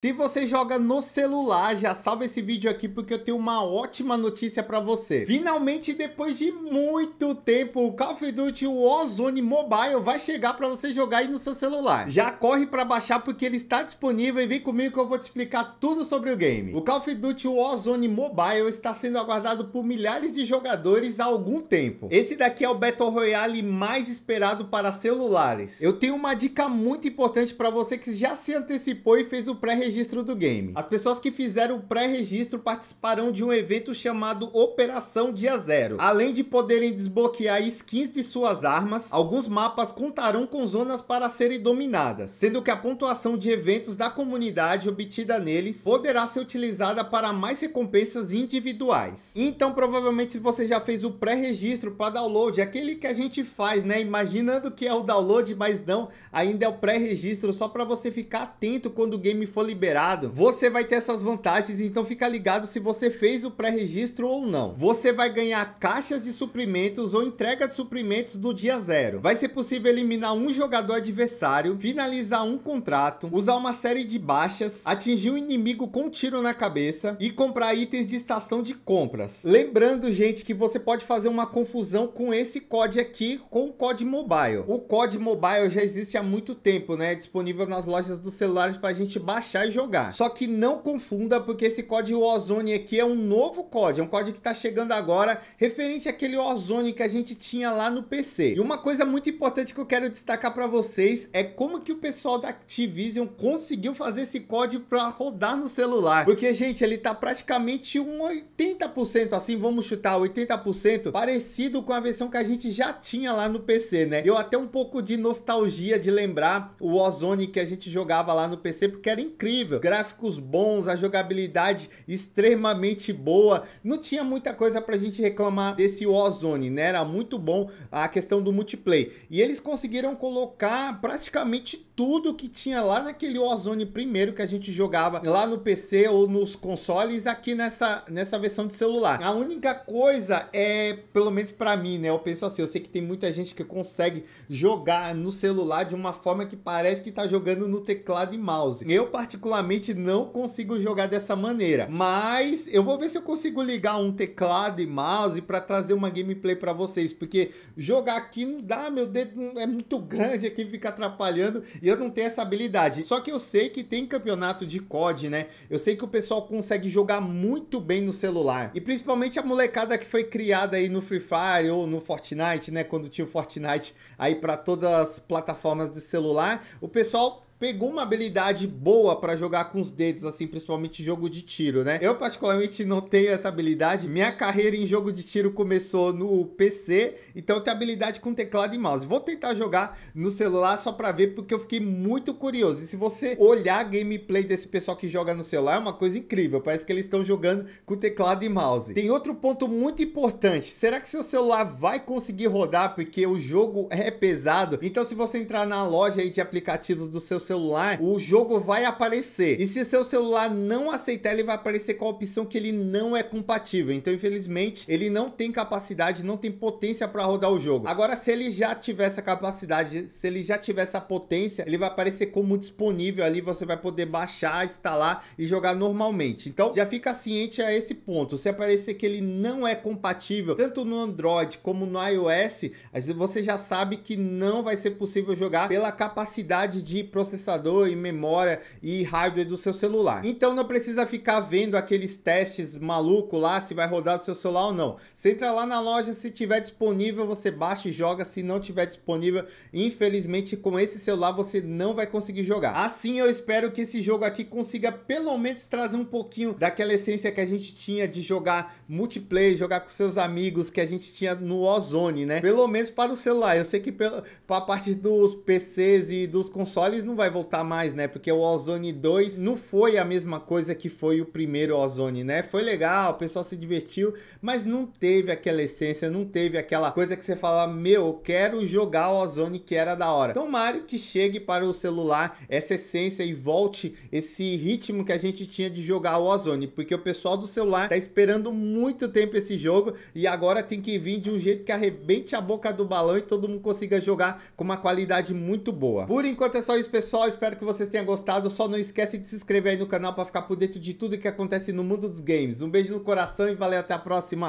Se você joga no celular, já salva esse vídeo aqui porque eu tenho uma ótima notícia para você. Finalmente, depois de muito tempo, o Call of Duty Warzone Mobile vai chegar para você jogar aí no seu celular. Já corre para baixar porque ele está disponível e vem comigo que eu vou te explicar tudo sobre o game. O Call of Duty Warzone Mobile está sendo aguardado por milhares de jogadores há algum tempo. Esse daqui é o Battle Royale mais esperado para celulares. Eu tenho uma dica muito importante para você que já se antecipou e fez o pré pré-registro do game. As pessoas que fizeram o pré-registro participarão de um evento chamado Operação Dia Zero. Além de poderem desbloquear skins de suas armas, alguns mapas contarão com zonas para serem dominadas, sendo que a pontuação de eventos da comunidade obtida neles poderá ser utilizada para mais recompensas individuais. Então, provavelmente você já fez o pré-registro para download, é aquele que a gente faz, né? Imaginando que é o download, mas não, ainda é o pré-registro só para você ficar atento quando o game for liberado liberado, você vai ter essas vantagens, então fica ligado se você fez o pré-registro ou não. Você vai ganhar caixas de suprimentos ou entrega de suprimentos do dia zero. Vai ser possível eliminar um jogador adversário, finalizar um contrato, usar uma série de baixas, atingir um inimigo com um tiro na cabeça e comprar itens de estação de compras. Lembrando, gente, que você pode fazer uma confusão com esse COD aqui com o COD Mobile. O COD Mobile já existe há muito tempo, né? É disponível nas lojas dos celulares para a gente baixar vai jogar. Só que não confunda, porque esse código Ozone aqui é um novo código, é um código que está chegando agora, referente àquele Ozone que a gente tinha lá no PC. E uma coisa muito importante que eu quero destacar para vocês é como que o pessoal da Activision conseguiu fazer esse código para rodar no celular. Porque, gente, ele tá praticamente um 80%, assim, vamos chutar, 80%, parecido com a versão que a gente já tinha lá no PC, né? Deu até um pouco de nostalgia de lembrar o Ozone que a gente jogava lá no PC, porque era incrível incrível, gráficos bons, a jogabilidade extremamente boa. Não tinha muita coisa pra gente reclamar desse Ozone, né? Era muito bom a questão do multiplayer. E eles conseguiram colocar praticamente tudo que tinha lá naquele Ozone primeiro que a gente jogava lá no PC ou nos consoles aqui nessa, nessa versão de celular. A única coisa é, pelo menos para mim, né? Eu penso assim, eu sei que tem muita gente que consegue jogar no celular de uma forma que parece que tá jogando no teclado e mouse. Eu particularmente particularmente não consigo jogar dessa maneira. Mas eu vou ver se eu consigo ligar um teclado e mouse para trazer uma gameplay para vocês, porque jogar aqui não dá, meu dedo é muito grande aqui, fica atrapalhando e eu não tenho essa habilidade. Só que eu sei que tem campeonato de COD, né? Eu sei que o pessoal consegue jogar muito bem no celular. E principalmente a molecada que foi criada aí no Free Fire ou no Fortnite, né? Quando tinha o Fortnite aí para todas as plataformas de celular, o pessoal pegou uma habilidade boa para jogar com os dedos, assim, principalmente jogo de tiro, né? Eu particularmente não tenho essa habilidade. Minha carreira em jogo de tiro começou no PC, então tem habilidade com teclado e mouse. Vou tentar jogar no celular só para ver, porque eu fiquei muito curioso. E se você olhar a gameplay desse pessoal que joga no celular, é uma coisa incrível. Parece que eles estão jogando com teclado e mouse. Tem outro ponto muito importante. Será que seu celular vai conseguir rodar? Porque o jogo é pesado. Então se você entrar na loja de aplicativos do seu celular, o jogo vai aparecer. E se seu celular não aceitar, ele vai aparecer com a opção que ele não é compatível. Então, infelizmente, ele não tem capacidade, não tem potência para rodar o jogo. Agora, se ele já tiver essa capacidade, se ele já tiver essa potência, ele vai aparecer como disponível ali, você vai poder baixar, instalar e jogar normalmente. Então, já fica ciente a esse ponto. Se aparecer que ele não é compatível, tanto no Android como no iOS, você já sabe que não vai ser possível jogar pela capacidade de processamento processador e memória e hardware do seu celular. Então não precisa ficar vendo aqueles testes maluco lá se vai rodar o seu celular ou não. Você entra lá na loja, se tiver disponível, você baixa e joga. Se não tiver disponível, infelizmente com esse celular você não vai conseguir jogar. Assim eu espero que esse jogo aqui consiga pelo menos trazer um pouquinho daquela essência que a gente tinha de jogar multiplayer, jogar com seus amigos que a gente tinha no Ozone, né? Pelo menos para o celular. Eu sei que pela, para a parte dos PCs e dos consoles não vai vai voltar mais, né? Porque o Ozone 2 não foi a mesma coisa que foi o primeiro Ozone, né? Foi legal, o pessoal se divertiu, mas não teve aquela essência, não teve aquela coisa que você fala, meu, eu quero jogar o Ozone que era da hora. Então, Mario, que chegue para o celular essa essência e volte esse ritmo que a gente tinha de jogar o Ozone, porque o pessoal do celular tá esperando muito tempo esse jogo e agora tem que vir de um jeito que arrebente a boca do balão e todo mundo consiga jogar com uma qualidade muito boa. Por enquanto é só isso, pessoal pessoal, espero que vocês tenham gostado. Só não esquece de se inscrever aí no canal para ficar por dentro de tudo que acontece no mundo dos games. Um beijo no coração e valeu, até a próxima!